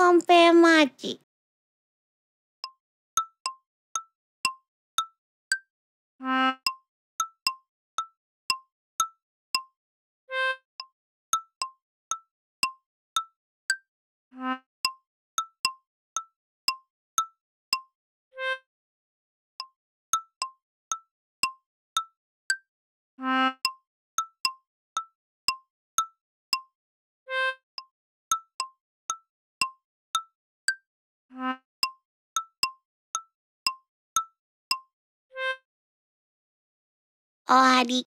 con Pemachi. 終わり。